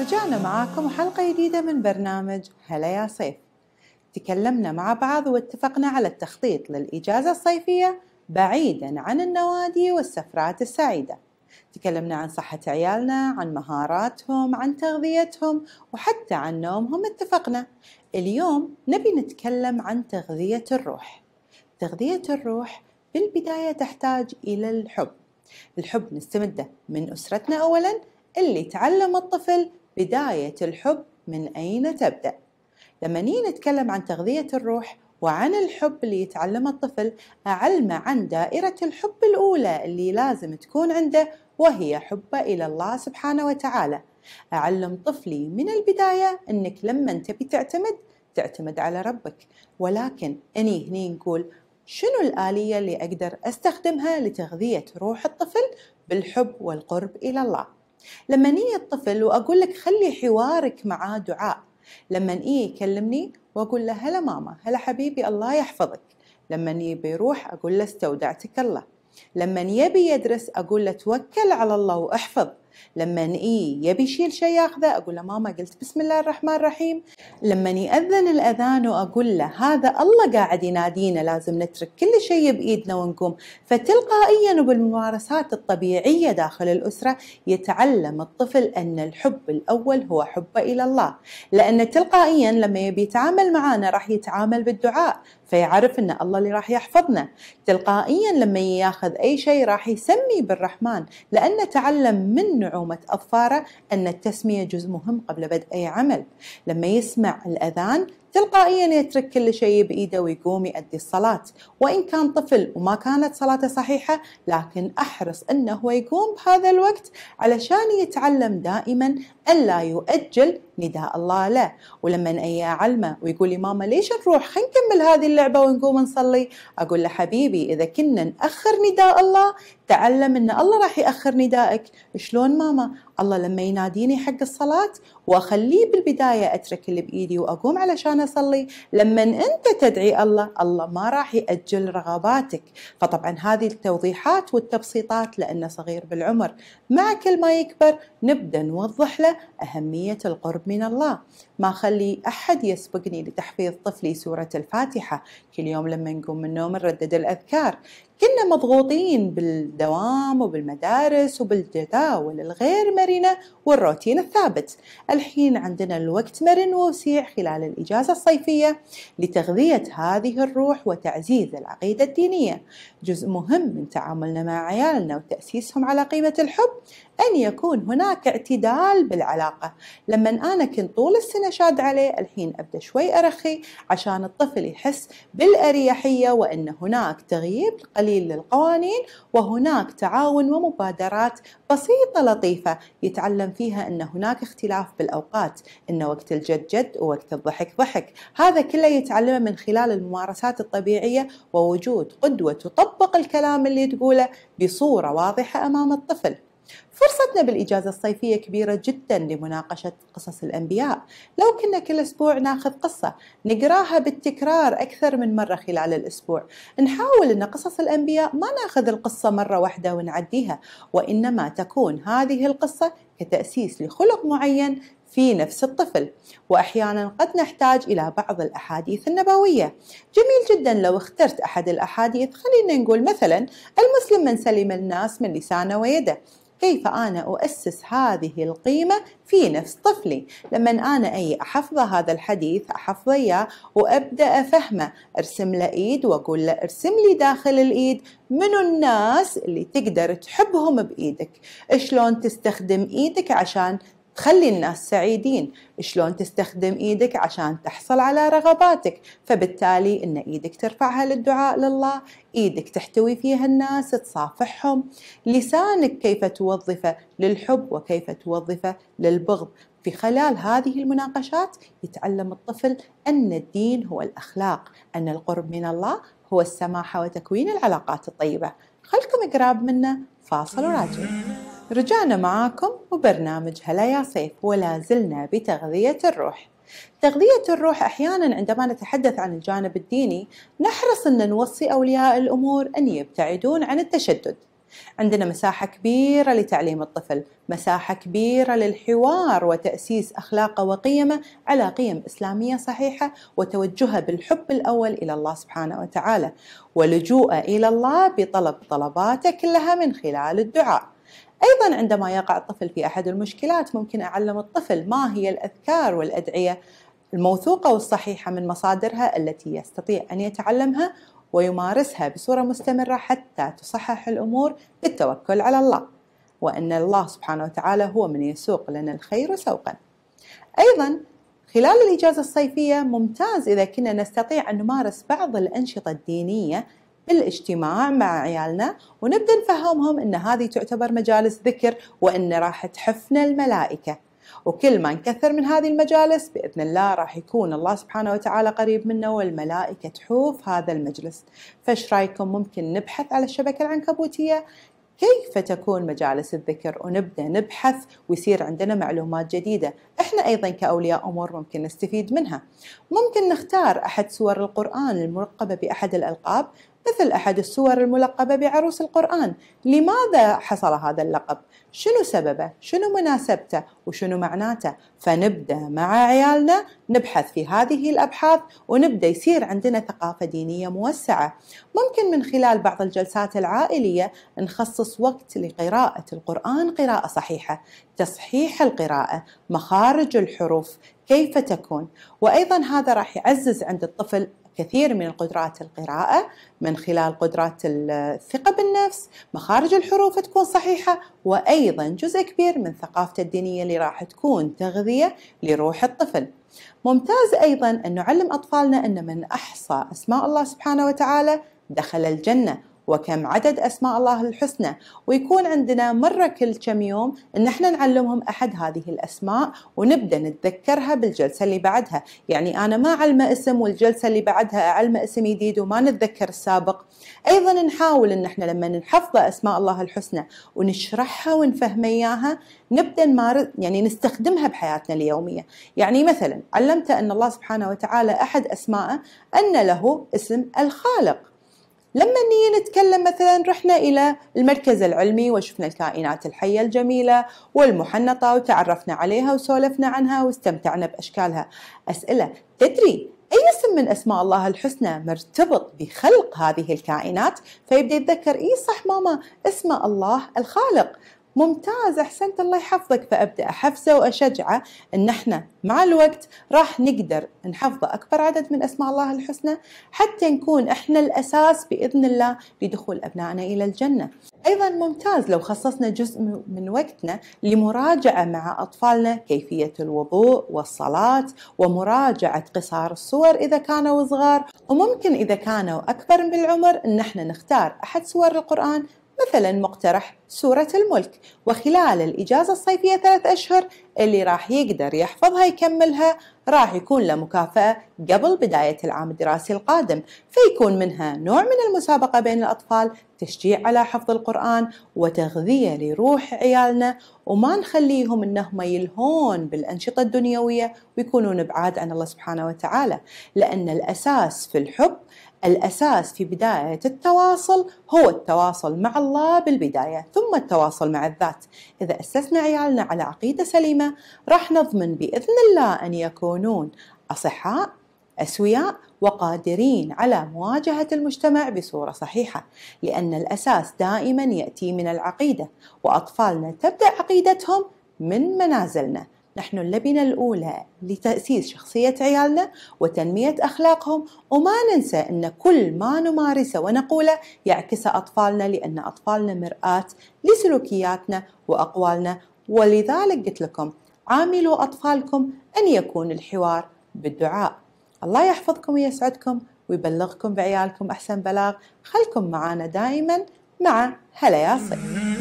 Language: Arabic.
رجعنا معاكم حلقة جديدة من برنامج هلا يا صيف تكلمنا مع بعض واتفقنا على التخطيط للإجازة الصيفية بعيدا عن النوادي والسفرات السعيدة تكلمنا عن صحة عيالنا عن مهاراتهم عن تغذيتهم وحتى عن نومهم اتفقنا اليوم نبي نتكلم عن تغذية الروح تغذية الروح بالبداية تحتاج إلى الحب الحب نستمده من أسرتنا أولا اللي تعلم الطفل بداية الحب من أين تبدأ؟ لما نيجي نتكلم عن تغذية الروح وعن الحب اللي يتعلمه الطفل أعلمه عن دائرة الحب الأولى اللي لازم تكون عنده وهي حبه إلى الله سبحانه وتعالى أعلم طفلي من البداية أنك لما تبي تعتمد تعتمد على ربك ولكن أني هني نقول شنو الآلية اللي أقدر أستخدمها لتغذية روح الطفل بالحب والقرب إلى الله لما نيجي الطفل واقول لك خلي حوارك معاه دعاء لما نيجي يكلمني واقول له هلا ماما هلا حبيبي الله يحفظك لما يبي يروح اقول له استودعتك الله لما يبي يدرس اقول له توكل على الله واحفظ لما نقي يبي يشيل شيء ياخذه اقول له ماما قلت بسم الله الرحمن الرحيم لما ياذن الاذان واقول له هذا الله قاعد ينادينا لازم نترك كل شيء بايدنا ونقوم فتلقائيا وبالممارسات الطبيعيه داخل الاسره يتعلم الطفل ان الحب الاول هو حبه الى الله لان تلقائيا لما يبي يتعامل معانا راح يتعامل بالدعاء فيعرف ان الله اللي راح يحفظنا تلقائيا لما ياخذ اي شيء راح يسمي بالرحمن لانه تعلم من نعومة أظفاره أن التسمية جزء مهم قبل بدء أي عمل لما يسمع الأذان تلقائيا يترك كل شيء بإيده ويقوم يؤدي الصلاة وإن كان طفل وما كانت صلاته صحيحة لكن أحرص أنه هو يقوم بهذا الوقت علشان يتعلم دائما ألا يؤجل نداء الله له ولما أي أعلمه ويقول لي ماما ليش نروح خلينا نكمل هذه اللعبة ونقوم نصلي أقول له حبيبي إذا كنا نأخر نداء الله تعلم أن الله راح يأخر ندائك شلون ماما الله لما يناديني حق الصلاة وأخليه بالبداية أترك اللي بإيدي وأقوم علشان أصلي لما أنت تدعي الله الله ما راح يأجل رغباتك فطبعا هذه التوضيحات والتبسيطات لأنه صغير بالعمر مع كل ما يكبر نبدأ نوضح له أهمية القرب من الله ما خلي أحد يسبقني لتحفيظ طفلي سورة الفاتحة كل يوم لما نقوم من النوم نردد الأذكار كنا مضغوطين بالدوام وبالمدارس وبالجداول الغير مرنة والروتين الثابت الحين عندنا الوقت مرن ووسيع خلال الإجازة الصيفية لتغذية هذه الروح وتعزيز العقيدة الدينية جزء مهم من تعاملنا مع عيالنا وتأسيسهم على قيمة الحب أن يكون هناك اعتدال بالعلاقة لما أنا كنت طول السنة شاد عليه الحين أبدأ شوي أرخي عشان الطفل يحس بالأريحية وأن هناك تغييب قليل وتحاليل للقوانين وهناك تعاون ومبادرات بسيطة لطيفة يتعلم فيها أن هناك اختلاف بالأوقات أن وقت الجد جد ووقت الضحك ضحك هذا كله يتعلمه من خلال الممارسات الطبيعية ووجود قدوة تطبق الكلام اللي تقوله بصورة واضحة أمام الطفل فرصتنا بالإجازة الصيفية كبيرة جدا لمناقشة قصص الأنبياء لو كنا كل أسبوع ناخذ قصة نقراها بالتكرار أكثر من مرة خلال الأسبوع نحاول أن قصص الأنبياء ما ناخذ القصة مرة واحدة ونعديها وإنما تكون هذه القصة كتأسيس لخلق معين في نفس الطفل واحيانا قد نحتاج الى بعض الاحاديث النبويه جميل جدا لو اخترت احد الاحاديث خلينا نقول مثلا المسلم من سلم الناس من لسانه ويده كيف أنا أؤسس هذه القيمة في نفس طفلي لما أنا أي أحفظ هذا الحديث أحفظه إياه وأبدأ أفهمه أرسم له إيد وأقول له ارسم لي داخل الإيد منو الناس اللي تقدر تحبهم بإيدك شلون تستخدم إيدك عشان تخلي الناس سعيدين شلون تستخدم ايدك عشان تحصل على رغباتك فبالتالي ان ايدك ترفعها للدعاء لله ايدك تحتوي فيها الناس تصافحهم لسانك كيف توظفه للحب وكيف توظفه للبغض في خلال هذه المناقشات يتعلم الطفل ان الدين هو الاخلاق ان القرب من الله هو السماحه وتكوين العلاقات الطيبه خلكم قراب منه فاصل وراجع رجعنا معاكم وبرنامج هلا يا صيف ولا زلنا بتغذية الروح تغذية الروح أحيانا عندما نتحدث عن الجانب الديني نحرص أن نوصي أولياء الأمور أن يبتعدون عن التشدد عندنا مساحة كبيرة لتعليم الطفل مساحة كبيرة للحوار وتأسيس أخلاقه وقيمه على قيم إسلامية صحيحة وتوجهه بالحب الأول إلى الله سبحانه وتعالى ولجوءه إلى الله بطلب طلباته كلها من خلال الدعاء أيضا عندما يقع الطفل في أحد المشكلات ممكن أعلم الطفل ما هي الأذكار والأدعية الموثوقة والصحيحة من مصادرها التي يستطيع أن يتعلمها ويمارسها بصورة مستمرة حتى تصحح الأمور بالتوكل على الله وأن الله سبحانه وتعالى هو من يسوق لنا الخير سوقا أيضا خلال الإجازة الصيفية ممتاز إذا كنا نستطيع أن نمارس بعض الأنشطة الدينية بالاجتماع مع عيالنا ونبدا نفهمهم ان هذه تعتبر مجالس ذكر وان راح تحفنا الملائكه وكل ما نكثر من هذه المجالس باذن الله راح يكون الله سبحانه وتعالى قريب منا والملائكه تحوف هذا المجلس فايش رايكم ممكن نبحث على الشبكه العنكبوتيه كيف تكون مجالس الذكر ونبدا نبحث ويصير عندنا معلومات جديده، احنا ايضا كاولياء امور ممكن نستفيد منها. ممكن نختار احد سور القران الملقبه باحد الالقاب مثل أحد السور الملقبة بعروس القرآن لماذا حصل هذا اللقب؟ شنو سببه؟ شنو مناسبته؟ وشنو معناته؟ فنبدأ مع عيالنا نبحث في هذه الأبحاث ونبدأ يصير عندنا ثقافة دينية موسعة ممكن من خلال بعض الجلسات العائلية نخصص وقت لقراءة القرآن قراءة صحيحة تصحيح القراءة مخارج الحروف كيف تكون وأيضا هذا راح يعزز عند الطفل كثير من قدرات القراءة من خلال قدرات الثقة بالنفس مخارج الحروف تكون صحيحة وأيضا جزء كبير من ثقافته الدينية اللي راح تكون تغذية لروح الطفل ممتاز أيضا أن نعلم أطفالنا أن من أحصى أسماء الله سبحانه وتعالى دخل الجنة وكم عدد أسماء الله الحسنى ويكون عندنا مرة كل كم يوم إن احنا نعلمهم أحد هذه الأسماء ونبدأ نتذكرها بالجلسة اللي بعدها يعني أنا ما علم اسم والجلسة اللي بعدها أعلمه اسم جديد وما نتذكر السابق أيضا نحاول إن احنا لما نحفظ أسماء الله الحسنى ونشرحها ونفهم إياها نبدأ نمارس يعني نستخدمها بحياتنا اليومية يعني مثلا علمت أن الله سبحانه وتعالى أحد أسمائه أن له اسم الخالق لما نيجي نتكلم مثلا رحنا الى المركز العلمي وشفنا الكائنات الحيه الجميله والمحنطه وتعرفنا عليها وسولفنا عنها واستمتعنا باشكالها اسئله تدري اي اسم من اسماء الله الحسنى مرتبط بخلق هذه الكائنات فيبدا يتذكر اي صح ماما اسم الله الخالق ممتاز احسنت الله يحفظك فابدا احفزه واشجعه ان احنا مع الوقت راح نقدر نحفظ اكبر عدد من اسماء الله الحسنى حتى نكون احنا الاساس باذن الله لدخول ابنائنا الى الجنه. ايضا ممتاز لو خصصنا جزء من وقتنا لمراجعه مع اطفالنا كيفيه الوضوء والصلاه ومراجعه قصار الصور اذا كانوا صغار وممكن اذا كانوا اكبر بالعمر ان احنا نختار احد سور القران مثلا مقترح سورة الملك وخلال الإجازة الصيفية ثلاث أشهر اللي راح يقدر يحفظها يكملها راح يكون له مكافأة قبل بداية العام الدراسي القادم فيكون منها نوع من المسابقة بين الأطفال تشجيع على حفظ القرآن وتغذية لروح عيالنا وما نخليهم انهم يلهون بالأنشطة الدنيوية ويكونون بعاد عن الله سبحانه وتعالى لأن الأساس في الحب الأساس في بداية التواصل هو التواصل مع الله بالبداية ثم التواصل مع الذات إذا أسسنا عيالنا على عقيدة سليمة راح نضمن بإذن الله أن يكونون أصحاء أسوياء وقادرين على مواجهة المجتمع بصورة صحيحة لأن الأساس دائما يأتي من العقيدة وأطفالنا تبدأ عقيدتهم من منازلنا نحن اللبنة الأولى لتأسيس شخصية عيالنا وتنمية أخلاقهم وما ننسى أن كل ما نمارسه ونقوله يعكس أطفالنا لأن أطفالنا مرآة لسلوكياتنا وأقوالنا ولذلك قلت لكم عاملوا أطفالكم أن يكون الحوار بالدعاء الله يحفظكم ويسعدكم ويبلغكم بعيالكم أحسن بلاغ خلكم معنا دائما مع هلا يا صيف